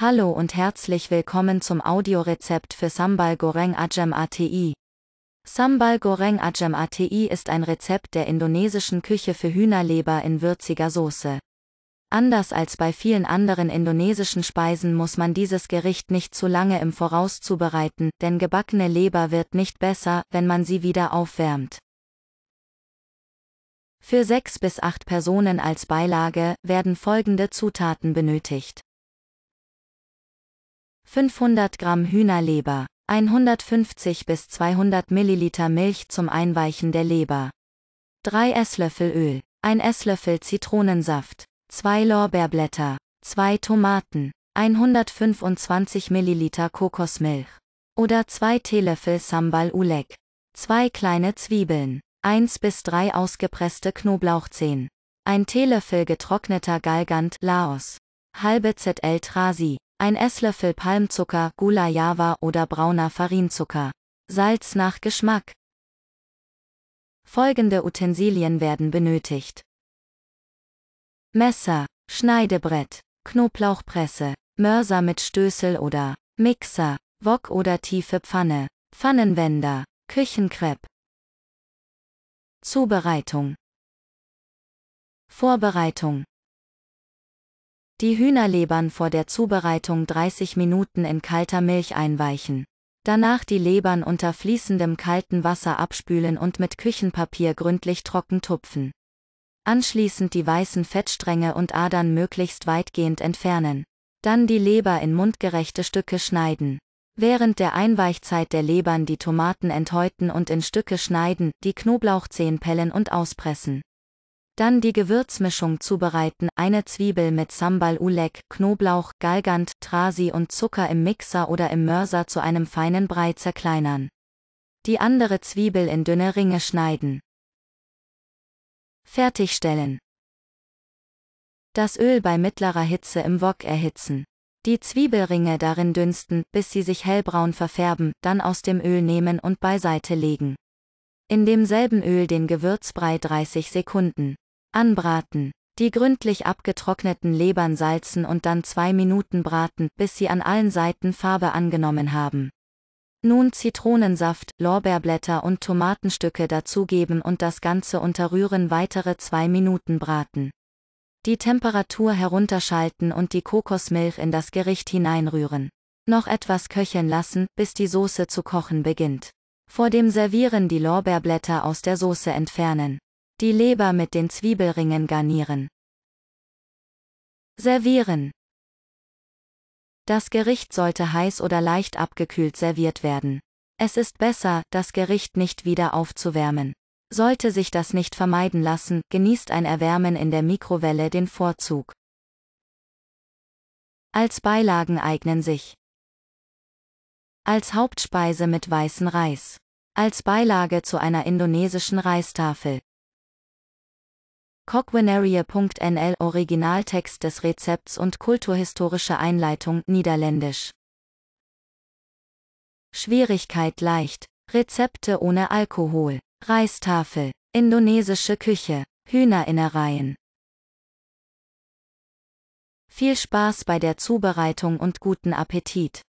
Hallo und herzlich willkommen zum Audiorezept für Sambal Goreng Ajam ATI. Sambal Goreng Ajam ATI ist ein Rezept der indonesischen Küche für Hühnerleber in würziger Soße. Anders als bei vielen anderen indonesischen Speisen muss man dieses Gericht nicht zu lange im Voraus zubereiten, denn gebackene Leber wird nicht besser, wenn man sie wieder aufwärmt. Für sechs bis acht Personen als Beilage werden folgende Zutaten benötigt. 500 Gramm Hühnerleber, 150 bis 200 Milliliter Milch zum Einweichen der Leber. 3 Esslöffel Öl, 1 Esslöffel Zitronensaft, 2 Lorbeerblätter, 2 Tomaten, 125 Milliliter Kokosmilch oder 2 Teelöffel Sambal Ulek, 2 kleine Zwiebeln, 1 bis 3 ausgepresste Knoblauchzehen, 1 Teelöffel getrockneter Galgant Laos, halbe ZL Trasi, ein Esslöffel Palmzucker, Gula Java oder brauner Farinzucker. Salz nach Geschmack. Folgende Utensilien werden benötigt. Messer, Schneidebrett, Knoblauchpresse, Mörser mit Stößel oder Mixer, Wok oder tiefe Pfanne, Pfannenwender, Küchenkrepp. Zubereitung Vorbereitung die Hühnerlebern vor der Zubereitung 30 Minuten in kalter Milch einweichen. Danach die Lebern unter fließendem kalten Wasser abspülen und mit Küchenpapier gründlich trocken tupfen. Anschließend die weißen Fettstränge und Adern möglichst weitgehend entfernen. Dann die Leber in mundgerechte Stücke schneiden. Während der Einweichzeit der Lebern die Tomaten enthäuten und in Stücke schneiden, die Knoblauchzehen pellen und auspressen. Dann die Gewürzmischung zubereiten, eine Zwiebel mit Sambal Ulek, Knoblauch, Galgant, Trasi und Zucker im Mixer oder im Mörser zu einem feinen Brei zerkleinern. Die andere Zwiebel in dünne Ringe schneiden. Fertigstellen. Das Öl bei mittlerer Hitze im Wok erhitzen. Die Zwiebelringe darin dünsten, bis sie sich hellbraun verfärben, dann aus dem Öl nehmen und beiseite legen. In demselben Öl den Gewürzbrei 30 Sekunden Anbraten. Die gründlich abgetrockneten Lebern salzen und dann zwei Minuten braten, bis sie an allen Seiten Farbe angenommen haben. Nun Zitronensaft, Lorbeerblätter und Tomatenstücke dazugeben und das Ganze unterrühren weitere zwei Minuten braten. Die Temperatur herunterschalten und die Kokosmilch in das Gericht hineinrühren. Noch etwas köcheln lassen, bis die Soße zu kochen beginnt. Vor dem Servieren die Lorbeerblätter aus der Soße entfernen. Die Leber mit den Zwiebelringen garnieren. Servieren. Das Gericht sollte heiß oder leicht abgekühlt serviert werden. Es ist besser, das Gericht nicht wieder aufzuwärmen. Sollte sich das nicht vermeiden lassen, genießt ein Erwärmen in der Mikrowelle den Vorzug. Als Beilagen eignen sich als Hauptspeise mit weißem Reis, als Beilage zu einer indonesischen Reistafel, Cogwinaria.nl Originaltext des Rezepts und kulturhistorische Einleitung Niederländisch. Schwierigkeit leicht. Rezepte ohne Alkohol. Reistafel. Indonesische Küche. Hühnerinnereien. Viel Spaß bei der Zubereitung und guten Appetit.